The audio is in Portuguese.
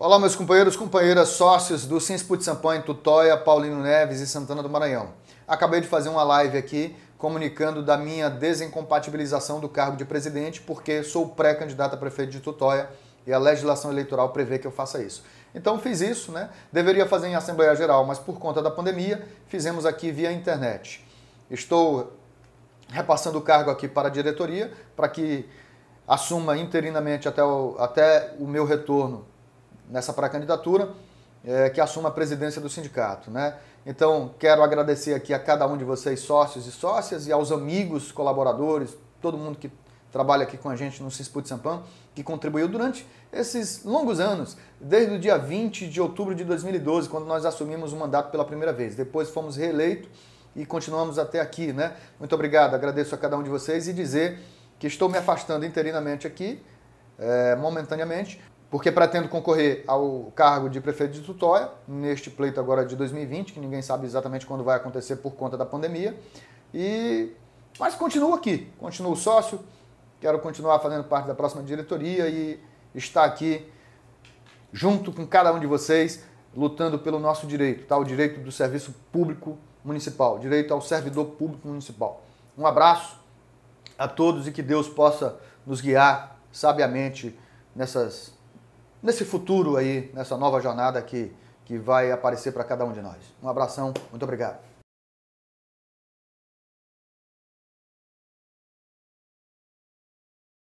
Olá, meus companheiros, companheiras, sócios do Cinsput Sampanha, Tutóia, Paulino Neves e Santana do Maranhão. Acabei de fazer uma live aqui comunicando da minha desincompatibilização do cargo de presidente, porque sou pré-candidato a prefeito de Tutóia e a legislação eleitoral prevê que eu faça isso. Então fiz isso, né? Deveria fazer em Assembleia Geral, mas por conta da pandemia, fizemos aqui via internet. Estou repassando o cargo aqui para a diretoria, para que assuma interinamente até o, até o meu retorno nessa pré-candidatura, é, que assuma a presidência do sindicato. Né? Então, quero agradecer aqui a cada um de vocês, sócios e sócias, e aos amigos, colaboradores, todo mundo que trabalha aqui com a gente no Cisput Sampan, que contribuiu durante esses longos anos, desde o dia 20 de outubro de 2012, quando nós assumimos o mandato pela primeira vez. Depois fomos reeleitos e continuamos até aqui, né? Muito obrigado, agradeço a cada um de vocês e dizer que estou me afastando interinamente aqui, é, momentaneamente, porque pretendo concorrer ao cargo de prefeito de Tutóia, neste pleito agora de 2020, que ninguém sabe exatamente quando vai acontecer por conta da pandemia. E Mas continuo aqui, continuo sócio, quero continuar fazendo parte da próxima diretoria e estar aqui junto com cada um de vocês, lutando pelo nosso direito, tá? o direito do serviço público municipal, direito ao servidor público municipal. Um abraço a todos e que Deus possa nos guiar sabiamente nessas nesse futuro aí, nessa nova jornada que, que vai aparecer para cada um de nós. Um abração, muito obrigado.